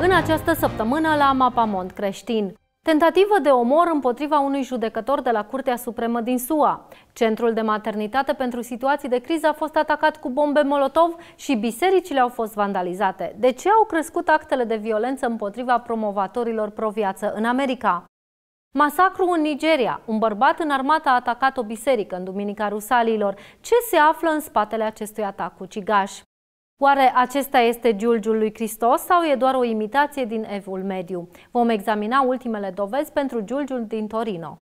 în această săptămână la Mapamont Creștin. Tentativă de omor împotriva unui judecător de la Curtea Supremă din SUA. Centrul de maternitate pentru situații de criză a fost atacat cu bombe molotov și bisericile au fost vandalizate. De ce au crescut actele de violență împotriva promovatorilor pro-viață în America? Masacru în Nigeria. Un bărbat în armată a atacat o biserică în Duminica Rusalilor. Ce se află în spatele acestui atac cu cigaș? Oare acesta este giulgiul lui Hristos sau e doar o imitație din Evul Mediu? Vom examina ultimele dovezi pentru giulgiul din Torino.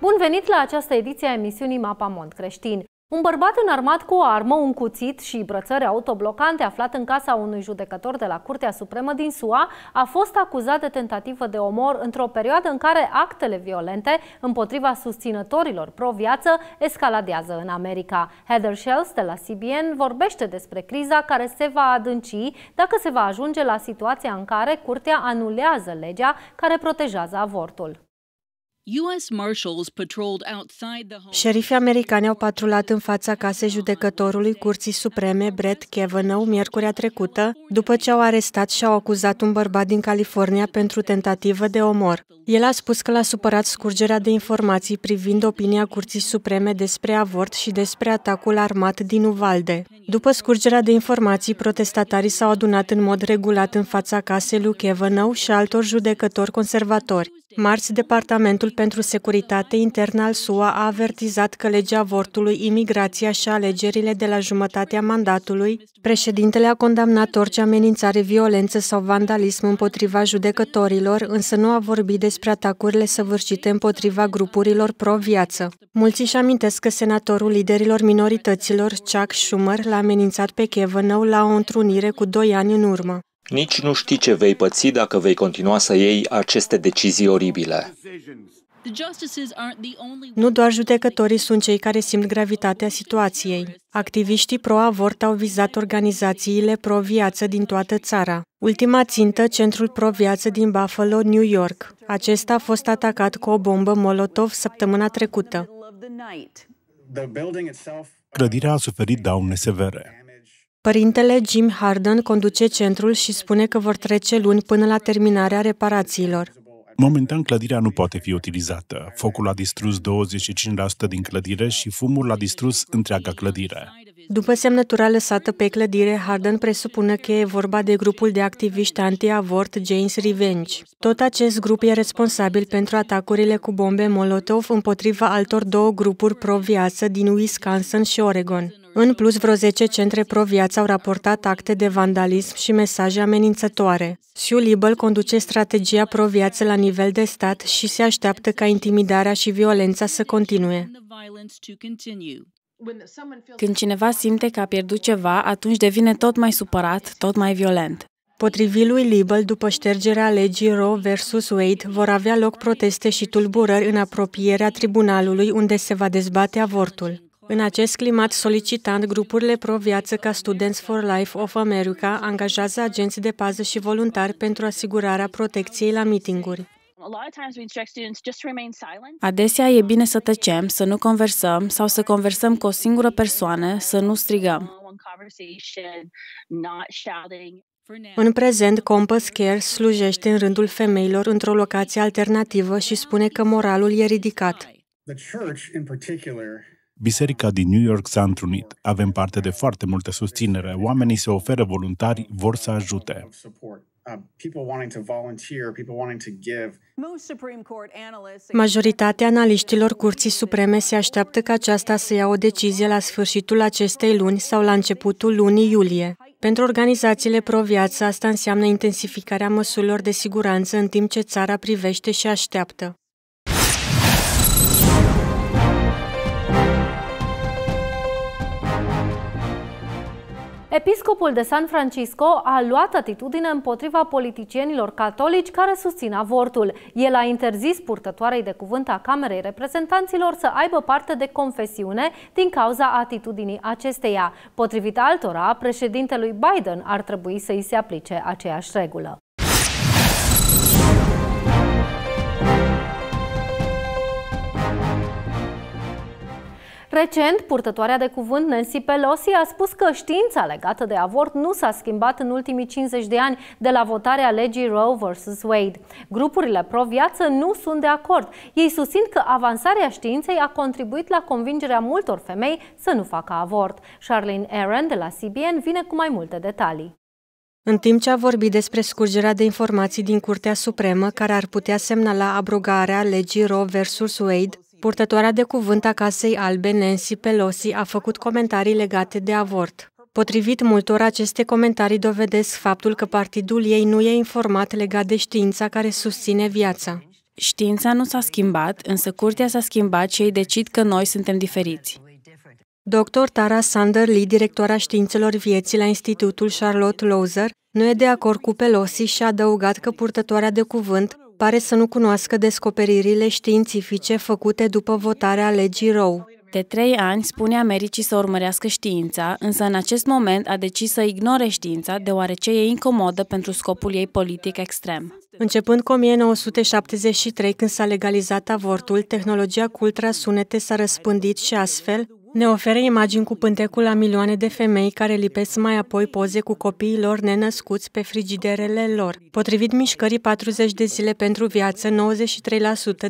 Bun venit la această ediție a emisiunii Mond Creștin. Un bărbat înarmat cu o armă, un cuțit și brățări autoblocante aflat în casa unui judecător de la Curtea Supremă din SUA a fost acuzat de tentativă de omor într-o perioadă în care actele violente împotriva susținătorilor pro-viață escaladează în America. Heather Shells de la CBN vorbește despre criza care se va adânci dacă se va ajunge la situația în care Curtea anulează legea care protejează avortul. Șerifii americani au patrulat în fața casei judecătorului Curții Supreme, Brett Kavanaugh, miercurea trecută, după ce au arestat și au acuzat un bărbat din California pentru tentativă de omor. El a spus că l-a supărat scurgerea de informații privind opinia Curții Supreme despre avort și despre atacul armat din Uvalde. După scurgerea de informații, protestatarii s-au adunat în mod regulat în fața casei lui Kavanaugh și altor judecători conservatori. Marți, Departamentul pentru Securitate Internă al SUA a avertizat că legea avortului, imigrația și alegerile de la jumătatea mandatului, președintele a condamnat orice amenințare, violență sau vandalism împotriva judecătorilor, însă nu a vorbit despre atacurile săvârșite împotriva grupurilor pro-viață. Mulți își amintesc că senatorul liderilor minorităților, Chuck Schumer, l-a amenințat pe Kevin la o întrunire cu doi ani în urmă. Nici nu știi ce vei păți dacă vei continua să iei aceste decizii oribile. Nu doar judecătorii sunt cei care simt gravitatea situației. Activiștii pro-avort au vizat organizațiile pro-viață din toată țara. Ultima țintă, centrul pro-viață din Buffalo, New York. Acesta a fost atacat cu o bombă Molotov săptămâna trecută. Clădirea a suferit daune severe. Părintele Jim Harden conduce centrul și spune că vor trece luni până la terminarea reparațiilor. Momentan, clădirea nu poate fi utilizată. Focul a distrus 25% din clădire și fumul a distrus întreaga clădire. După semnătura lăsată pe clădire, Harden presupune că e vorba de grupul de activiști anti-avort James Revenge. Tot acest grup e responsabil pentru atacurile cu bombe Molotov împotriva altor două grupuri pro-viață din Wisconsin și Oregon. În plus, vreo 10 centre pro-viață au raportat acte de vandalism și mesaje amenințătoare. Siu Libel conduce strategia pro-viață la nivel de stat și se așteaptă ca intimidarea și violența să continue. Când cineva simte că a pierdut ceva, atunci devine tot mai supărat, tot mai violent. Potrivit lui Libel, după ștergerea legii Roe vs. Wade, vor avea loc proteste și tulburări în apropierea tribunalului unde se va dezbate avortul. În acest climat solicitant, grupurile pro-viață ca Students for Life of America angajează agenți de pază și voluntari pentru asigurarea protecției la mitinguri. Adesea e bine să tăcem, să nu conversăm sau să conversăm cu o singură persoană, să nu strigăm. În prezent, Compass Care slujește în rândul femeilor într-o locație alternativă și spune că moralul e ridicat. Biserica din New York s-a întrunit. Avem parte de foarte multă susținere. Oamenii se oferă voluntari, vor să ajute. Um, Majoritatea analiștilor Curții Supreme se așteaptă ca aceasta să ia o decizie la sfârșitul acestei luni sau la începutul lunii iulie. Pentru organizațiile pro-viață, asta înseamnă intensificarea măsurilor de siguranță în timp ce țara privește și așteaptă. Episcopul de San Francisco a luat atitudine împotriva politicienilor catolici care susțin avortul. El a interzis purtătoarei de cuvânt a Camerei Reprezentanților să aibă parte de confesiune din cauza atitudinii acesteia. Potrivit altora, președintelui Biden ar trebui să îi se aplice aceeași regulă. Recent, purtătoarea de cuvânt Nancy Pelosi a spus că știința legată de avort nu s-a schimbat în ultimii 50 de ani de la votarea legii Roe vs. Wade. Grupurile pro-viață nu sunt de acord. Ei susțin că avansarea științei a contribuit la convingerea multor femei să nu facă avort. Charlene Aaron de la CBN vine cu mai multe detalii. În timp ce a vorbit despre scurgerea de informații din Curtea Supremă, care ar putea semnala abrogarea legii Roe vs. Wade, Purtătoarea de cuvânt a Casei Albe, Nancy Pelosi, a făcut comentarii legate de avort. Potrivit multor, aceste comentarii dovedesc faptul că partidul ei nu e informat legat de știința care susține viața. Știința nu s-a schimbat, însă curtea s-a schimbat și ei decid că noi suntem diferiți. Dr. Tara Sander Lee, directora științelor vieții la Institutul Charlotte Lozer, nu e de acord cu Pelosi și a adăugat că purtătoarea de cuvânt pare să nu cunoască descoperirile științifice făcute după votarea legii Roe. De trei ani spune Americii să urmărească știința, însă în acest moment a decis să ignore știința, deoarece e incomodă pentru scopul ei politic extrem. Începând cu 1973, când s-a legalizat avortul, tehnologia cu ultrasunete s-a răspândit și astfel ne oferă imagini cu pântecul la milioane de femei care lipesc mai apoi poze cu copiii lor nenăscuți pe frigiderele lor. Potrivit mișcării 40 de zile pentru viață, 93%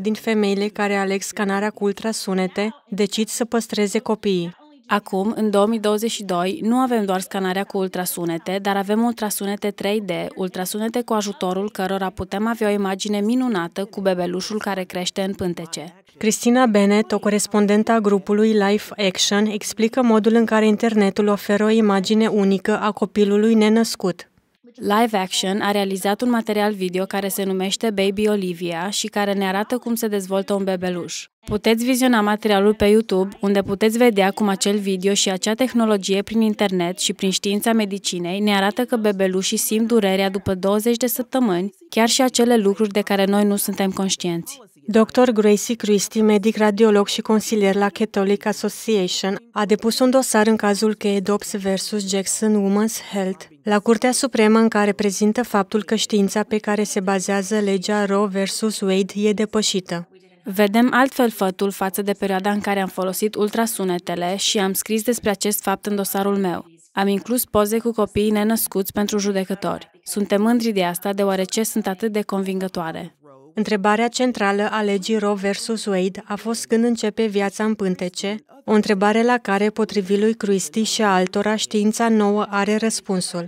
din femeile care aleg scanarea cu ultrasunete decid să păstreze copiii. Acum, în 2022, nu avem doar scanarea cu ultrasunete, dar avem ultrasunete 3D, ultrasunete cu ajutorul cărora putem avea o imagine minunată cu bebelușul care crește în pântece. Cristina Bennett, o corespondentă a grupului Life Action, explică modul în care internetul oferă o imagine unică a copilului nenăscut. Live Action a realizat un material video care se numește Baby Olivia și care ne arată cum se dezvoltă un bebeluș. Puteți viziona materialul pe YouTube, unde puteți vedea cum acel video și acea tehnologie prin internet și prin știința medicinei ne arată că bebelușii simt durerea după 20 de săptămâni, chiar și acele lucruri de care noi nu suntem conștienți. Dr. Gracie Christie, medic radiolog și consilier la Catholic Association, a depus un dosar în cazul că Dobbs vs. Jackson Women's Health la Curtea Supremă în care prezintă faptul că știința pe care se bazează legea Roe vs. Wade e depășită. Vedem altfel fătul față de perioada în care am folosit ultrasunetele și am scris despre acest fapt în dosarul meu. Am inclus poze cu copiii nenăscuți pentru judecători. Suntem mândri de asta deoarece sunt atât de convingătoare. Întrebarea centrală a legii Roe vs. Wade a fost când începe viața în pântece, o întrebare la care, potrivit lui Christie și altora, știința nouă are răspunsul.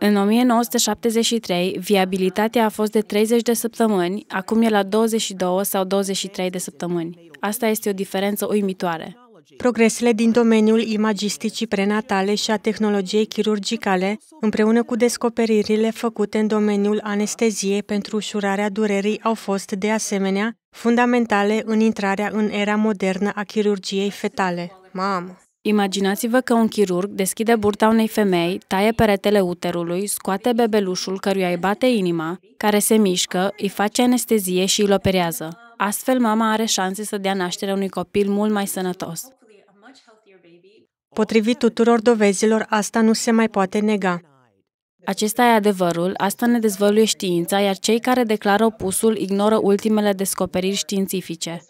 În 1973, viabilitatea a fost de 30 de săptămâni, acum e la 22 sau 23 de săptămâni. Asta este o diferență uimitoare. Progresele din domeniul imagisticii prenatale și a tehnologiei chirurgicale, împreună cu descoperirile făcute în domeniul anesteziei pentru ușurarea durerii, au fost, de asemenea, fundamentale în intrarea în era modernă a chirurgiei fetale. Mamă! Imaginați-vă că un chirurg deschide burta unei femei, taie peretele uterului, scoate bebelușul căruia îi bate inima, care se mișcă, îi face anestezie și îl operează. Astfel, mama are șanse să dea naștere unui copil mult mai sănătos. Potrivit tuturor dovezilor, asta nu se mai poate nega. Acesta e adevărul, asta ne dezvăluie știința, iar cei care declară opusul ignoră ultimele descoperiri științifice.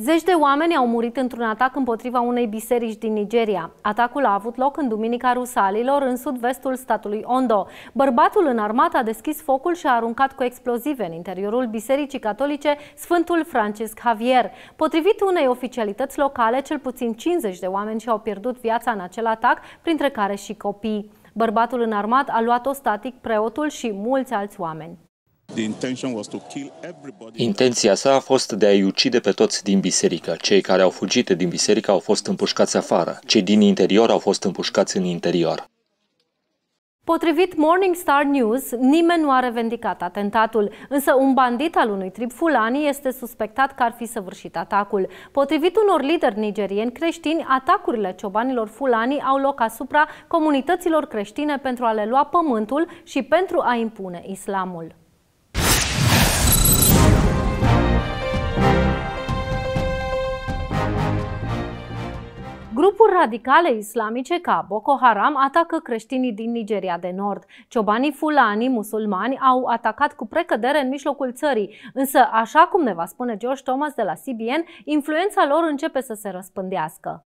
Zeci de oameni au murit într-un atac împotriva unei biserici din Nigeria. Atacul a avut loc în Duminica Rusalilor, în sud-vestul statului Ondo. Bărbatul în armată a deschis focul și a aruncat cu explozive în interiorul bisericii catolice Sfântul Francisc Javier. Potrivit unei oficialități locale, cel puțin 50 de oameni și-au pierdut viața în acel atac, printre care și copii. Bărbatul înarmat a luat-o static preotul și mulți alți oameni. Intenția sa a fost de a-i ucide pe toți din biserică. Cei care au fugit din biserică au fost împușcați afară. Cei din interior au fost împușcați în interior. Potrivit Morning Star News, nimeni nu a revendicat atentatul, însă un bandit al unui trib fulani este suspectat că ar fi săvârșit atacul. Potrivit unor lideri nigerieni creștini, atacurile ciobanilor fulani au loc asupra comunităților creștine pentru a le lua pământul și pentru a impune islamul. Grupuri radicale islamice ca Boko Haram atacă creștinii din Nigeria de Nord. Ciobanii fulani, musulmani, au atacat cu precădere în mijlocul țării, însă, așa cum ne va spune George Thomas de la CBN, influența lor începe să se răspândească.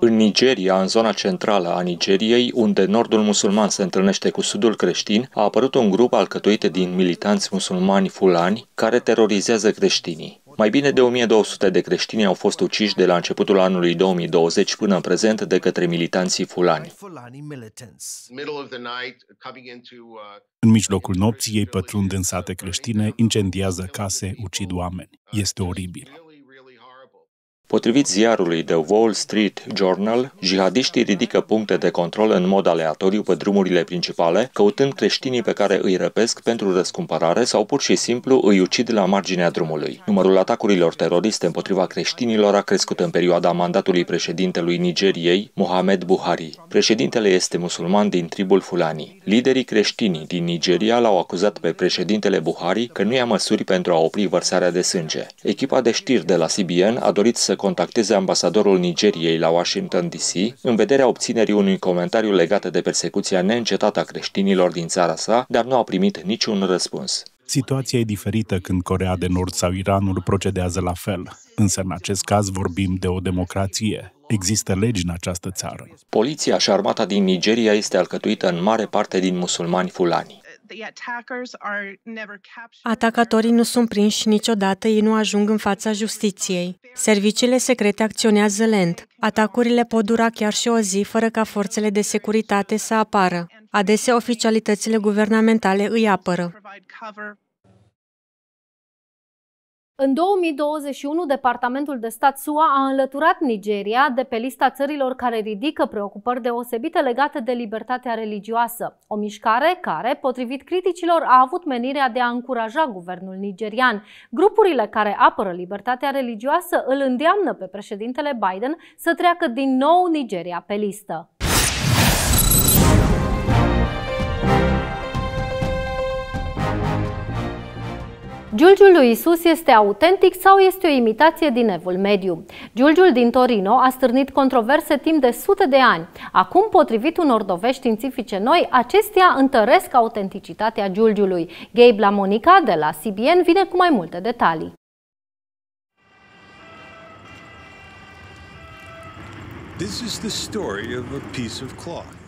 În Nigeria, în zona centrală a Nigeriei, unde nordul musulman se întâlnește cu sudul creștin, a apărut un grup alcătuit din militanți musulmani fulani care terorizează creștinii. Mai bine de 1200 de creștini au fost uciși de la începutul anului 2020 până în prezent de către militanții fulani. Uh, în mijlocul nopții ei pătrund în sate creștine, incendiază case, ucid oameni. Este oribil. Potrivit ziarului The Wall Street Journal, jihadiștii ridică puncte de control în mod aleatoriu pe drumurile principale, căutând creștinii pe care îi răpesc pentru răscumpărare sau pur și simplu îi ucid la marginea drumului. Numărul atacurilor teroriste împotriva creștinilor a crescut în perioada mandatului președintelui Nigeriei, Mohamed Buhari. Președintele este musulman din tribul Fulani. Liderii creștini din Nigeria l-au acuzat pe președintele Buhari că nu ia măsuri pentru a opri vărsarea de sânge. Echipa de știri de la CBN a dorit să contacteze ambasadorul Nigeriei la Washington DC în vederea obținerii unui comentariu legat de persecuția neîncetată a creștinilor din țara sa, dar nu a primit niciun răspuns. Situația e diferită când Corea de Nord sau Iranul procedează la fel, însă în acest caz vorbim de o democrație. Există legi în această țară. Poliția și armata din Nigeria este alcătuită în mare parte din musulmani fulani. Atacatorii nu sunt prinși niciodată, ei nu ajung în fața justiției. Serviciile secrete acționează lent. Atacurile pot dura chiar și o zi fără ca forțele de securitate să apară. Adesea, oficialitățile guvernamentale îi apără. În 2021, Departamentul de Stat SUA a înlăturat Nigeria de pe lista țărilor care ridică preocupări deosebite legate de libertatea religioasă, o mișcare care, potrivit criticilor, a avut menirea de a încuraja guvernul nigerian. Grupurile care apără libertatea religioasă îl îndeamnă pe președintele Biden să treacă din nou Nigeria pe listă. Giulgiul lui Isus este autentic sau este o imitație din evul mediu? Giulgiul din Torino a stârnit controverse timp de sute de ani. Acum, potrivit unor dovești științifice noi, acestea întăresc autenticitatea giulgiului. Gabe La Monica de la CBN vine cu mai multe detalii. This is the story of a piece of cloth.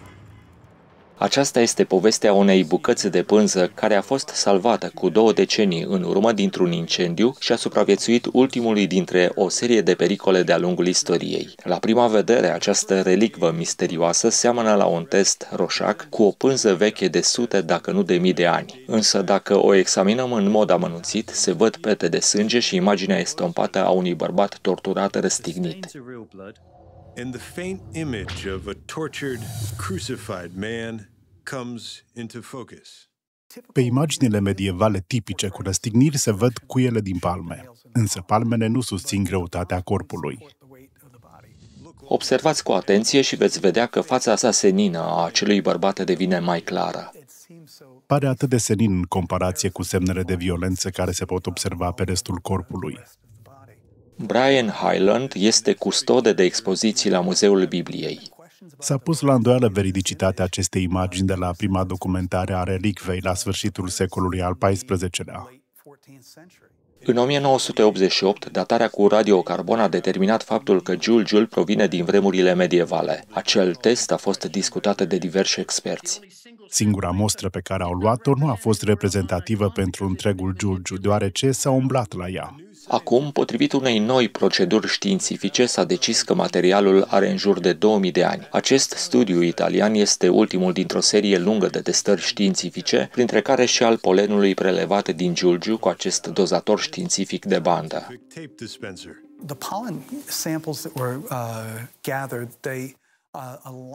Aceasta este povestea unei bucăți de pânză care a fost salvată cu două decenii în urmă dintr-un incendiu și a supraviețuit ultimului dintre o serie de pericole de-a lungul istoriei. La prima vedere, această relicvă misterioasă seamănă la un test roșac cu o pânză veche de sute, dacă nu de mii de ani. Însă dacă o examinăm în mod amănunțit, se văd pete de sânge și imaginea estompată a unui bărbat torturat răstignit and the faint image of a tortured, crucified man comes into focus. Pe imaginile medievale tipice cu răstigniri se văd cuiele din palme, însă palmele nu susțin greutatea corpului. Observați cu atenție și veți vedea că fața sa senină a acelui bărbat devine mai clară. Pare atât de senin în comparație cu semnele de violență care se pot observa pe restul corpului. Brian Highland este custode de expoziții la Muzeul Bibliei. S-a pus la îndoială veridicitatea acestei imagini de la prima documentare a relicvei la sfârșitul secolului al XIV-lea. În 1988, datarea cu radiocarbon a determinat faptul că giulgiul provine din vremurile medievale. Acel test a fost discutat de diversi experți. Singura mostră pe care au luat-o nu a fost reprezentativă pentru întregul giulgiu, deoarece s-a umblat la ea. Acum, potrivit unei noi proceduri științifice, s-a decis că materialul are în jur de 2000 de ani. Acest studiu italian este ultimul dintr-o serie lungă de testări științifice, printre care și al polenului prelevat din Giulgiu cu acest dozator științific de bandă. The pollen samples that were uh, gathered, they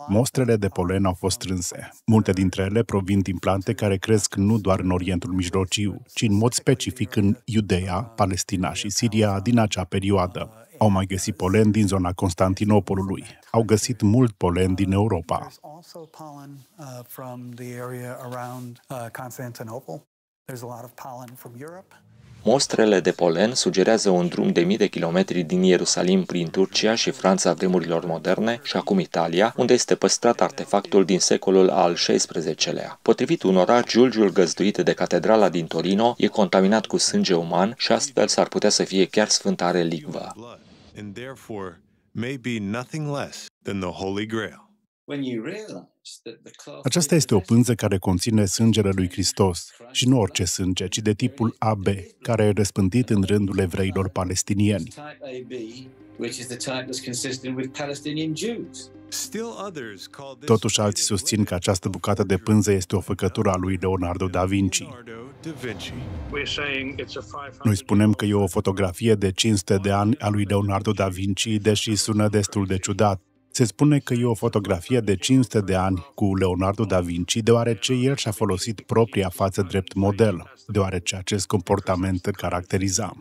Mostrele de polen au fost strânse. Multe dintre ele provin din plante care cresc nu doar în Orientul Mijlociu, ci în mod specific în Iudeea, Palestina și Siria din acea perioadă. Au mai găsit polen din zona Constantinopolului. Au găsit mult polen din Europa. There's a lot of pollen from Europe. Mostrele de polen sugerează un drum de mii de kilometri din Ierusalim prin Turcia și Franța vremurilor moderne și acum Italia, unde este păstrat artefactul din secolul al XVI-lea. Potrivit unora, giulgiul găzduit de catedrala din Torino e contaminat cu sânge uman și astfel s-ar putea să fie chiar sfânta relicvă. and therefore may be nothing less than the Holy Grail. Aceasta este o pânză care conține sângele lui Hristos și nu orice sânge, ci de tipul AB, care e răspândit în rândul evreilor palestinieni. Totuși, alții susțin că această bucată de pânză este o făcătură a lui Leonardo da Vinci. Da Noi spunem că e o fotografie de 500 de ani a lui Leonardo da Vinci, deși sună destul de ciudat. Se spune că e o fotografie de 500 de ani cu Leonardo da Vinci, deoarece el și-a folosit propria față drept model, deoarece acest comportament îl caracteriza.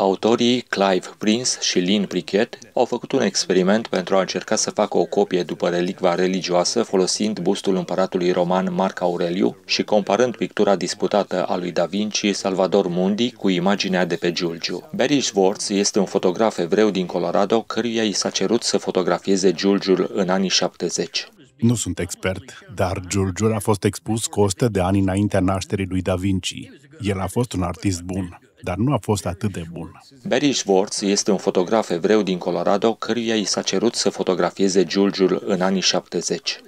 Autorii Clive Prince și Lynn Prichett au făcut un experiment pentru a încerca să facă o copie după relicva religioasă folosind bustul împăratului roman Marc Aureliu și comparând pictura disputată a lui Da Vinci Salvador Mundi cu imaginea de pe Giulgiu. Barry Schwartz este un fotograf evreu din Colorado căruia i s-a cerut să fotografieze Giulgiul în anii 70. Nu sunt expert, dar Giulgiul a fost expus cu 100 de ani înaintea nașterii lui Da Vinci. El a fost un artist bun dar nu a fost atât de bun. Barry Schwartz este un fotograf evreu din Colorado căruia i s-a cerut să fotografieze Giulgiul în anii 70.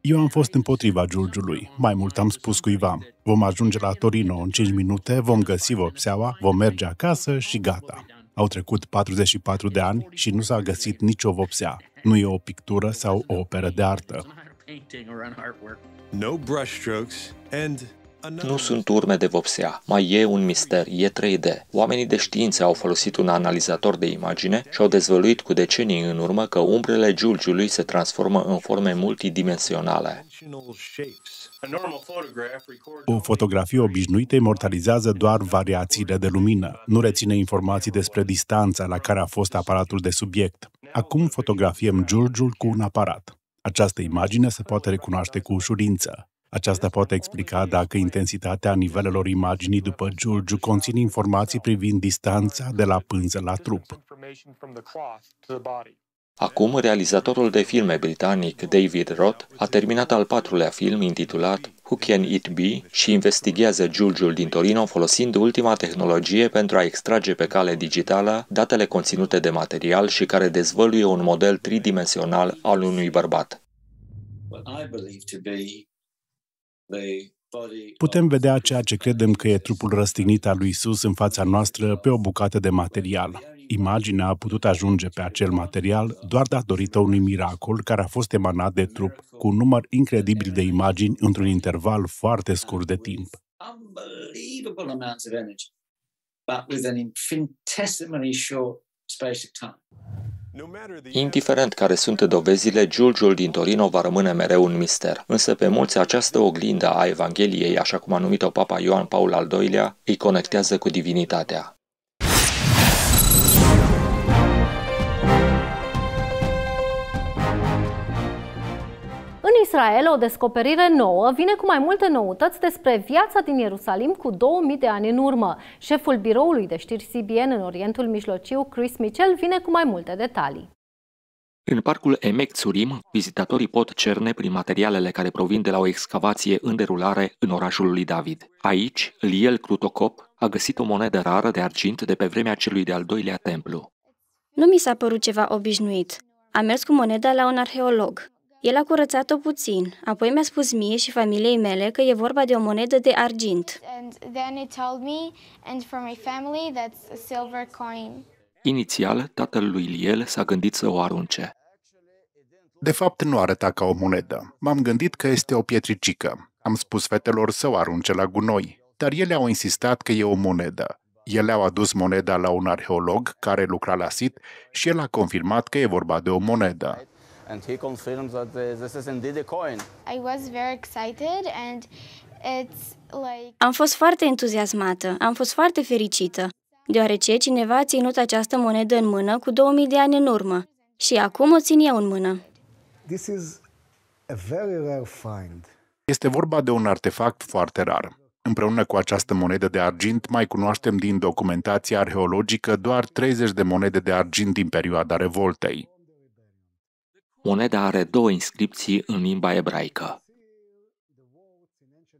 Eu am fost împotriva Giulgiului. Mai mult am spus cuiva. Vom ajunge la Torino în 5 minute, vom găsi vopseaua, vom merge acasă și gata. Au trecut 44 de ani și nu s-a găsit nicio vopsea. Nu e o pictură sau o operă de artă. No brushstrokes and nu sunt urme de vopsea, mai e un mister, e 3D. Oamenii de știință au folosit un analizator de imagine și au dezvăluit cu decenii în urmă că umbrele giulgiului se transformă în forme multidimensionale. O fotografie obișnuită imortalizează doar variațiile de lumină, nu reține informații despre distanța la care a fost aparatul de subiect. Acum fotografiem giulgiul cu un aparat. Această imagine se poate recunoaște cu ușurință. Aceasta poate explica dacă intensitatea nivelelor imaginii după Giurgiu conține informații privind distanța de la pânză la trup. Acum, realizatorul de filme britanic David Roth a terminat al patrulea film intitulat Who Can It Be și investigează Giulgiul din Torino folosind ultima tehnologie pentru a extrage pe cale digitală datele conținute de material și care dezvăluie un model tridimensional al unui bărbat. What I believe to be Putem vedea ceea ce credem că e trupul răstignit al lui Isus în fața noastră pe o bucată de material. Imaginea a putut ajunge pe acel material doar datorită unui miracol care a fost emanat de trup cu un număr incredibil de imagini într-un interval foarte scurt de timp. But with an infinitesimally short space of time. Indiferent care sunt dovezile, Giulgiul din Torino va rămâne mereu un mister. Însă pe mulți această oglindă a Evangheliei, așa cum a numit-o Papa Ioan Paul al II-lea, îi conectează cu divinitatea. Israel, o descoperire nouă vine cu mai multe noutăți despre viața din Ierusalim cu 2000 de ani în urmă. Șeful biroului de știri CBN în Orientul Mijlociu, Chris Mitchell, vine cu mai multe detalii. În parcul Emek Tsurim, vizitatorii pot cerne prin materialele care provin de la o excavație în derulare în orașul lui David. Aici, Liel Crutocop a găsit o monedă rară de argint de pe vremea celui de-al doilea templu. Nu mi s-a părut ceva obișnuit. Am mers cu moneda la un arheolog. El a curățat-o puțin, apoi mi-a spus mie și familiei mele că e vorba de o monedă de argint. Inițial, tatăl lui Liel s-a gândit să o arunce. De fapt, nu arăta ca o monedă. M-am gândit că este o pietricică. Am spus fetelor să o arunce la gunoi, dar ele au insistat că e o monedă. Ele au adus moneda la un arheolog care lucra la sit și el a confirmat că e vorba de o monedă and he confirms that this is indeed a coin. I was very excited and it's like... Am fost foarte entuziasmată, am fost foarte fericită, deoarece cineva a ținut această monedă în mână cu 2000 de ani în urmă și acum o țin eu în mână. This is a very rare find. Este vorba de un artefact foarte rar. Împreună cu această monedă de argint, mai cunoaștem din documentația arheologică doar 30 de monede de argint din perioada revoltei. Moneda are două inscripții în limba ebraică.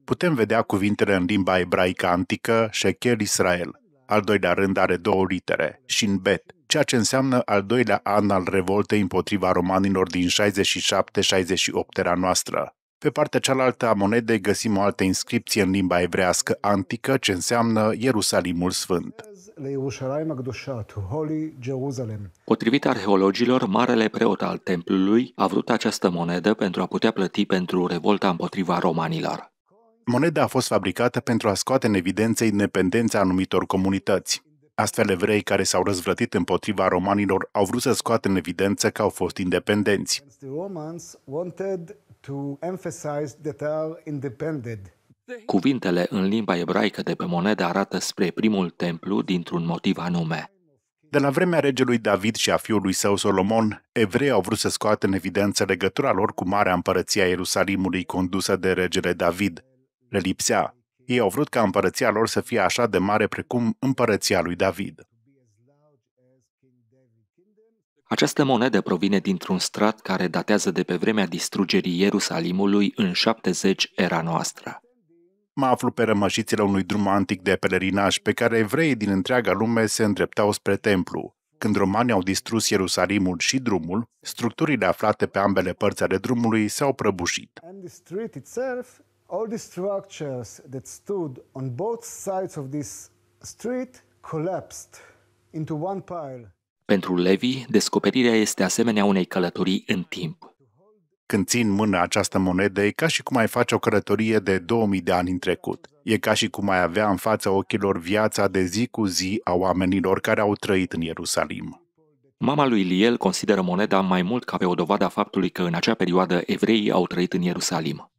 Putem vedea cuvintele în limba ebraică antică, Shekel Israel. Al doilea rând are două litere, Shin Bet, ceea ce înseamnă al doilea an al revoltei împotriva romanilor din 67-68 era noastră. Pe partea cealaltă a monedei găsim o altă inscripție în limba evrească antică ce înseamnă Ierusalimul Sfânt. Potrivit arheologilor, marele preot al templului a vrut această monedă pentru a putea plăti pentru revolta împotriva romanilor. Moneda a fost fabricată pentru a scoate în evidență independența anumitor comunități. Astfel, evrei care s-au răzvrătit împotriva romanilor au vrut să scoată în evidență că au fost independenți. Cuvintele în limba ebraică de pe monedă arată spre primul templu dintr-un motiv anume. De la vremea regelui David și a fiului său Solomon, evrei au vrut să scoată în evidență legătura lor cu Marea Împărăție a Ierusalimului condusă de regele David. Le lipsea. Ei au vrut ca împărăția lor să fie așa de mare precum împărăția lui David. Această monedă provine dintr-un strat care datează de pe vremea distrugerii Ierusalimului în 70 era noastră. Mă aflu pe rămășițile unui drum antic de pelerinaj pe care evreii din întreaga lume se îndreptau spre templu. Când romanii au distrus Ierusalimul și drumul, structurile aflate pe ambele părți ale drumului s-au prăbușit. All the structures that stood on both sides of this street collapsed into one pile. Pentru Levi, descoperirea este asemenea unei călătorii în timp. Când țin mână această monedă, e ca și cum ai face o călătorie de 2000 de ani în trecut. E ca și cum ai avea în fața ochilor viața de zi cu zi a oamenilor care au trăit în Ierusalim. Mama lui Liel consideră moneda mai mult ca pe o dovadă a faptului că în acea perioadă evreii au trăit în Ierusalim.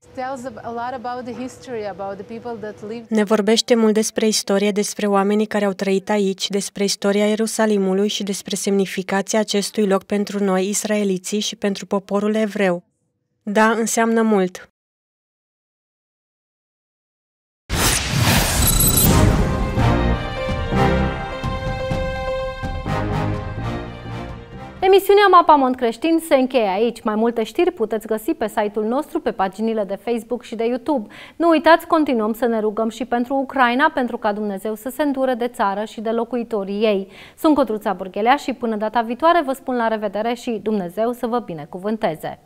Ne vorbește mult despre istorie, despre oamenii care au trăit aici, despre istoria Ierusalimului și despre semnificația acestui loc pentru noi, israeliții, și pentru poporul evreu. Da, înseamnă mult. Emisiunea Mapa Mond Creștin se încheie aici. Mai multe știri puteți găsi pe site-ul nostru, pe paginile de Facebook și de YouTube. Nu uitați, continuăm să ne rugăm și pentru Ucraina, pentru ca Dumnezeu să se îndure de țară și de locuitorii ei. Sunt Cotruța Burghelea și până data viitoare vă spun la revedere și Dumnezeu să vă binecuvânteze!